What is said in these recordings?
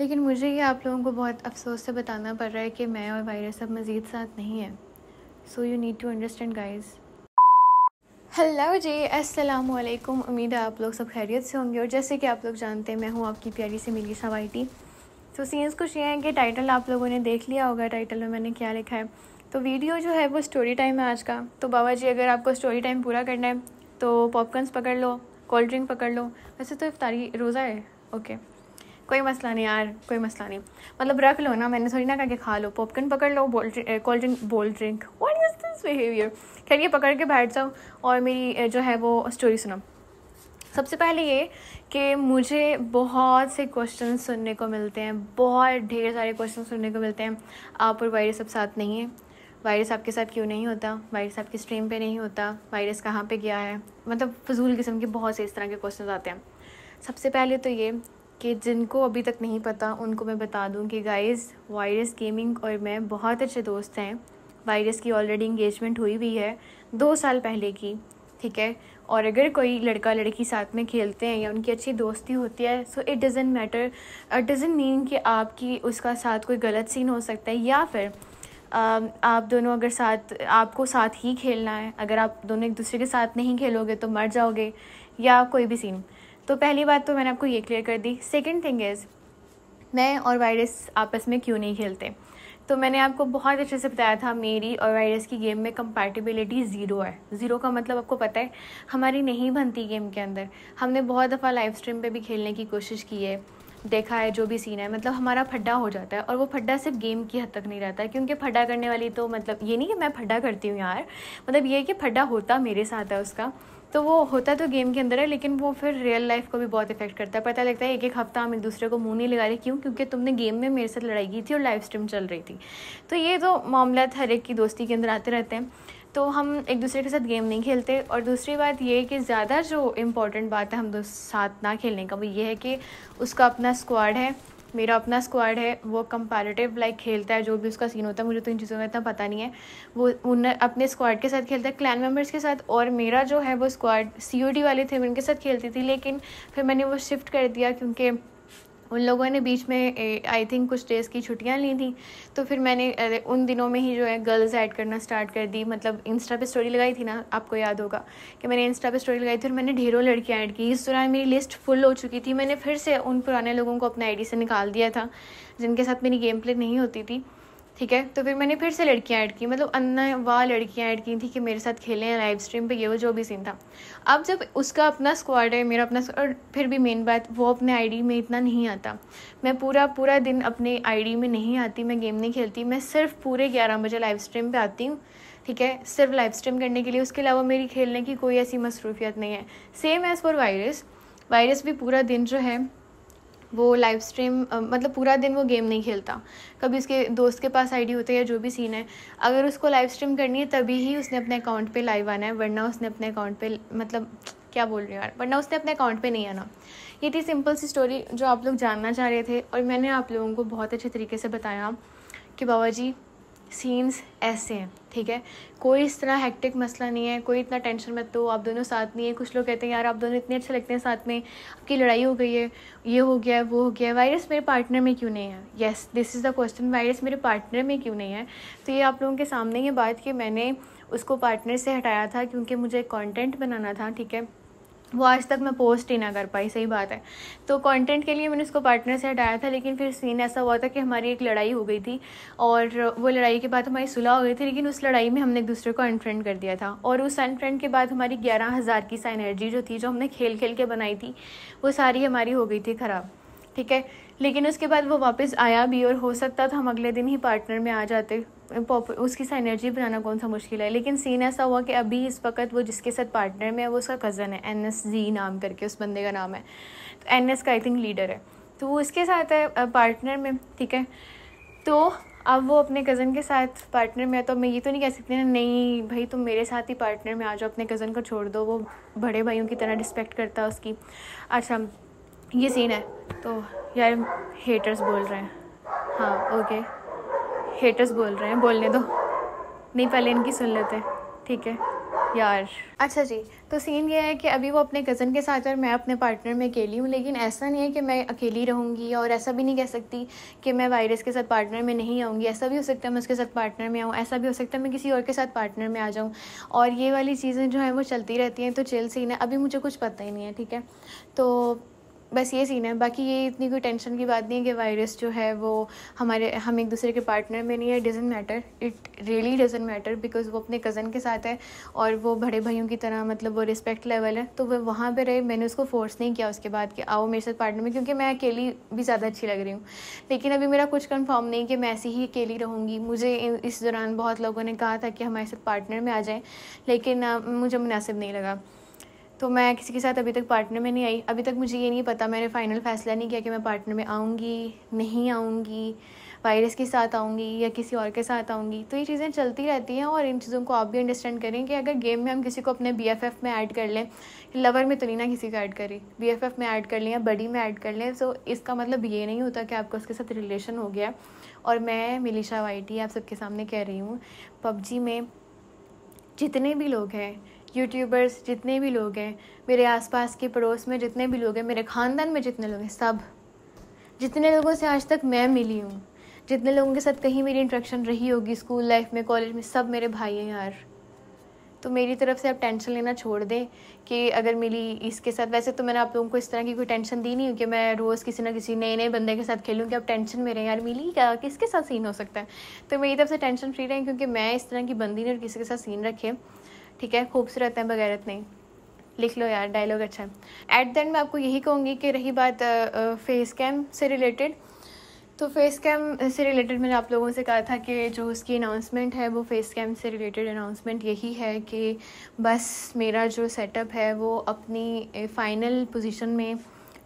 लेकिन मुझे ये आप लोगों को बहुत अफसोस से बताना पड़ रहा है कि मैं और वायरस अब मज़ीद साथ नहीं है so you need to understand guys hello जी अस्सलाम वालेकुम उम्मीद है आप लोग सब खैरियत से होंगे और जैसे कि आप लोग जानते हैं मैं हूँ आपकी प्यारी से मिली सवाइटी तो सीन्स कुछ ये हैं कि टाइटल आप लोगों ने देख लिया होगा टाइटल में मैंने क्या लिखा है तो वीडियो जो है वो स्टोरी टाइम है आज का तो बाबा जी अगर आपको स्टोरी टाइम पूरा करना है तो पॉपकॉर्नस पकड़ लो कोल्ड ड्रिंक पकड़ लो वैसे तो इफ्तारी रोज़ा है ओके कोई मसला नहीं यार कोई मसला नहीं मतलब रख लो ना मैंने थोड़ी ना कहा कि खा लो पॉपकॉर्न पकड़ लो cold drink bold drink what is this behaviour खैर ये पकड़ के बैठ जाओ और मेरी eh, जो है वो स्टोरी सुनो सबसे पहले ये कि मुझे बहुत से क्वेश्चन सुनने को मिलते हैं बहुत ढेर सारे क्वेश्चन सुनने को मिलते हैं आप और वायरस अब साथ नहीं है वायरस आपके साथ क्यों नहीं होता वायरस आपकी स्ट्रीम पे नहीं होता वायरस कहाँ पे गया है मतलब फजूल किस्म के बहुत से इस तरह के क्वेश्चन आते हैं सबसे पहले तो ये कि जिनको अभी तक नहीं पता उनको मैं बता दूं कि गाइस वायरस गेमिंग और मैं बहुत अच्छे दोस्त हैं वायरस की ऑलरेडी इंगेजमेंट हुई हुई है दो साल पहले की ठीक है और अगर कोई लड़का लड़की साथ में खेलते हैं या उनकी अच्छी दोस्ती होती है so it doesn't matter it doesn't mean कि आपकी उसका साथ कोई गलत सीन हो सकता है या फिर आप दोनों अगर साथ आपको साथ ही खेलना है अगर आप दोनों एक दूसरे के साथ नहीं खेलोगे तो मर जाओगे या कोई भी सीन तो पहली बात तो मैंने आपको ये क्लियर कर दी सेकेंड थिंग इज़ मैं और वायरस आपस में क्यों नहीं खेलते तो मैंने आपको बहुत अच्छे से बताया था मेरी और वायरस की गेम में कंपैटिबिलिटी ज़ीरो है ज़ीरो का मतलब आपको पता है हमारी नहीं बनती गेम के अंदर हमने बहुत दफ़ा लाइव स्ट्रीम पे भी खेलने की कोशिश की है देखा है जो भी सीन है मतलब हमारा फड्डा हो जाता है और वो फड्डा सिर्फ गेम की हद तक नहीं रहता है क्योंकि फड्डा करने वाली तो मतलब ये नहीं कि मैं फड्डा करती हूँ यार मतलब ये कि फड्डा होता मेरे साथ है उसका तो वो होता तो गेम के अंदर है लेकिन वो फिर रियल लाइफ को भी बहुत इफेक्ट करता है पता लगता है एक एक हफ्ता हम एक दूसरे को मुंह नहीं लगा रहे क्यों क्योंकि तुमने गेम में मेरे साथ लड़ाई की थी और लाइव स्ट्रीम चल रही थी तो ये तो मामला हर एक की दोस्ती के अंदर आते रहते हैं तो हम एक दूसरे के साथ गेम नहीं खेलते और दूसरी बात ये कि ज़्यादा जो इम्पोर्टेंट बात है हम दो साथ ना खेलने का वो ये है कि उसका अपना स्क्वाड है मेरा अपना स्क्वाड है वो कंपैरेटिव लाइक खेलता है जो भी उसका सीन होता है मुझे तो इन चीज़ों का इतना पता नहीं है वो उन अपने स्क्वाड के साथ खेलता है क्लैन मेम्बर्स के साथ और मेरा जो है वो स्क्वाड सी वाले थे मैं उनके साथ खेलती थी लेकिन फिर मैंने वो शिफ्ट कर दिया क्योंकि उन लोगों ने बीच में आई थिंक कुछ डेज़ की छुट्टियाँ ली थी तो फिर मैंने उन दिनों में ही जो है गर्ल्स ऐड करना स्टार्ट कर दी मतलब इंस्टा पे स्टोरी लगाई थी ना आपको याद होगा कि मैंने इंस्टा पे स्टोरी लगाई थी और मैंने ढेरों लड़कियाँ ऐड की इस दौरान मेरी लिस्ट फुल हो चुकी थी मैंने फिर से उन पुराने लोगों को अपने आई से निकाल दिया था जिनके साथ मेरी गेम प्ले नहीं होती थी ठीक है तो फिर मैंने फिर से लड़कियाँ ऐड की मतलब अन्ना वाह लड़कियाँ ऐड की थी कि मेरे साथ खेलें लाइव स्ट्रीम पे ये वो जो भी सीन था अब जब उसका अपना स्क्वाड है मेरा अपना और फिर भी मेन बात वो अपने आईडी में इतना नहीं आता मैं पूरा पूरा दिन अपने आईडी में नहीं आती मैं गेम नहीं खेलती मैं सिर्फ पूरे ग्यारह बजे लाइव स्ट्रीम पर आती हूँ ठीक है सिर्फ लाइव स्ट्रीम करने के लिए उसके अलावा मेरी खेलने की कोई ऐसी मसरूफियत नहीं है same as for virus virus भी पूरा दिन जो है वो लाइव स्ट्रीम मतलब पूरा दिन वो गेम नहीं खेलता कभी उसके दोस्त के पास आईडी होता है या जो भी सीन है अगर उसको लाइव स्ट्रीम करनी है तभी ही उसने अपने अकाउंट पे लाइव आना है वरना उसने अपने अकाउंट पे मतलब क्या बोल रही हूँ यार वरना उसने अपने अकाउंट पे नहीं आना ये थी सिंपल सी स्टोरी जो आप लोग जानना चाह रहे थे और मैंने आप लोगों को बहुत अच्छे तरीके से बताया कि बाबा जी सीन्स ऐसे हैं ठीक है कोई इस तरह हैक्टिक मसला नहीं है कोई इतना टेंशन मत हो आप दोनों साथ नहीं है कुछ लोग कहते हैं यार आप दोनों इतने अच्छे लगते हैं साथ में आपकी लड़ाई हो गई है ये हो गया वो हो गया वायरस मेरे पार्टनर में क्यों नहीं है yes this is the question virus मेरे पार्टनर में क्यों नहीं है तो ये आप लोगों के सामने ये बात कि मैंने उसको पार्टनर से हटाया था क्योंकि मुझे कंटेंट बनाना था ठीक है वो आज तक मैं पोस्ट ही ना कर पाई सही बात है तो कंटेंट के लिए मैंने उसको पार्टनर से हटाया था लेकिन फिर सीन ऐसा हुआ था कि हमारी एक लड़ाई हो गई थी और वो लड़ाई के बाद हमारी सुलह हो गई थी लेकिन उस लड़ाई में हमने एक दूसरे को अनफ्रेंड कर दिया था और उस अनफ्रेंड के बाद हमारी ग्यारह हज़ार की सा एनर्जी जो थी जो हमने खेल खेल के बनाई थी वो सारी हमारी हो गई थी ख़राब ठीक है लेकिन उसके बाद वो वापस आया भी और हो सकता था हम अगले दिन ही पार्टनर में आ जाते उसकी सा एनर्जी बनाना कौन सा मुश्किल है लेकिन सीन ऐसा हुआ कि अभी इस वक्त वो जिसके साथ पार्टनर में है वो उसका कज़न है एन एस जी नाम करके उस बंदे का नाम है तो एन एस का आई थिंक लीडर है तो वो इसके साथ है पार्टनर में ठीक है तो अब वो अपने कज़न के साथ पार्टनर में है तो मैं ये तो नहीं कह सकती ना नहीं भाई तुम मेरे साथ ही पार्टनर में आ जाओ अपने कज़न को छोड़ दो वो बड़े भाइयों की तरह रिस्पेक्ट करता है उसकी अच्छा ये सीन है तो यार हेटर्स बोल रहे हैं हाँ ओके हेटर्स बोल रहे हैं बोलने दो नहीं पहले इनकी सुन लेते ठीक है यार अच्छा जी तो सीन ये है कि अभी वो अपने कज़न के साथ और मैं अपने पार्टनर में अकेली हूँ लेकिन ऐसा नहीं है कि मैं अकेली रहूँगी और ऐसा भी नहीं कह सकती कि मैं वायरस के साथ पार्टनर में नहीं आऊँगी ऐसा भी हो सकता है मैं उसके साथ पार्टनर में आऊँ ऐसा भी हो सकता है मैं किसी और के साथ पार्टनर में आ जाऊँ और ये वाली चीज़ें जो हैं वो चलती रहती हैं तो चिल सीन है अभी मुझे कुछ पता ही नहीं है ठीक है तो बस ये सीन है बाकी ये इतनी कोई टेंशन की बात नहीं है कि वायरस जो है वो हमारे हम एक दूसरे के पार्टनर में नहीं है doesn't matter it really doesn't matter because वो अपने कज़न के साथ है और वो बड़े भाइयों की तरह मतलब वो रिस्पेक्ट लेवल है तो वह वहाँ पर रहे मैंने उसको फोर्स नहीं किया उसके बाद कि आओ मेरे साथ पार्टनर में क्योंकि मैं अकेली भी ज़्यादा अच्छी लग रही हूँ लेकिन अभी मेरा कुछ कन्फर्म नहीं कि मैं ऐसी ही अकेली रहूँगी मुझे इस दौरान बहुत लोगों ने कहा था कि हमारे साथ पार्टनर में आ जाएँ लेकिन मुझे मुनासिब नहीं लगा तो मैं किसी के साथ अभी तक पार्टनर में नहीं आई अभी तक मुझे ये नहीं पता मैंने फ़ाइनल फ़ैसला नहीं किया कि मैं पार्टनर में आऊँगी नहीं आऊँगी वायरस के साथ आऊँगी या किसी और के साथ आऊँगी तो ये चीज़ें चलती रहती हैं और इन चीज़ों को आप भी अंडरस्टैंड करें कि अगर गेम में हम किसी को अपने बी में ऐड कर लें लवर में तो नहीं ना किसी को ऐड करें बी में ऐड कर लें या बडी में ऐड कर लें तो इसका मतलब ये नहीं होता कि आपका उसके साथ रिलेशन हो गया और मैं मिलिशा वाइटी आप सबके सामने कह रही हूँ पबजी में जितने भी लोग हैं यूट्यूबर्स जितने भी लोग हैं मेरे आसपास के पड़ोस में जितने भी लोग हैं मेरे ख़ानदान में जितने लोग हैं सब जितने लोगों से आज तक मैं मिली हूँ जितने लोगों के साथ कहीं मेरी इंट्रैक्शन रही होगी स्कूल लाइफ में कॉलेज में सब मेरे भाई हैं यार तो मेरी तरफ से आप टेंशन लेना छोड़ दें कि अगर मिली इसके साथ वैसे तो मैंने आप लोगों को इस तरह की कोई टेंशन दी नहीं कि मैं रोज़ किसी ना किसी नए नए बंदे के साथ खेलूँ कि आप टेंशन में रहें यार मिली क्या किसके साथ सीन हो सकता है तो मेरी तरफ से टेंशन फ्री रहें क्योंकि मैं इस तरह की बंदी नहीं और किसी के साथ सीन रखें ठीक है खूबसूरत हैं बगैरत नहीं लिख लो यार डायलॉग अच्छा है एट द एंड मैं आपको यही कहूँगी कि रही बात फेस कैम से रिलेटेड तो फेस कैम से रिलेटेड मैंने आप लोगों से कहा था कि जो उसकी अनाउंसमेंट है वो फेस कैम से रिलेटेड अनाउंसमेंट यही है कि बस मेरा जो सेटअप है वो अपनी फाइनल पोजीशन में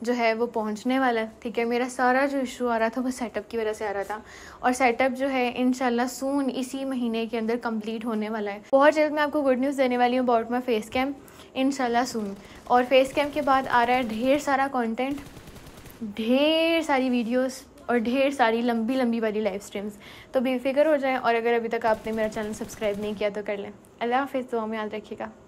जो है वो पहुंचने वाला है ठीक है मेरा सारा जो इशू आ रहा था वो सेटअप की वजह से आ रहा था और सेटअप जो है इन सून इसी महीने के अंदर कंप्लीट होने वाला है बहुत जल्द मैं आपको गुड न्यूज़ देने वाली हूँ about my face cam in soon और फेस कैम के बाद आ रहा है ढेर सारा कॉन्टेंट ढेर सारी वीडियोज़ और ढेर सारी लंबी लंबी वाली लाइव स्ट्रीम्स तो बेफिक्र हो जाएं और अगर अभी तक आपने मेरा चैनल सब्सक्राइब नहीं किया तो कर लें अल्लाह हाफिज़ दुआ में याद रखिएगा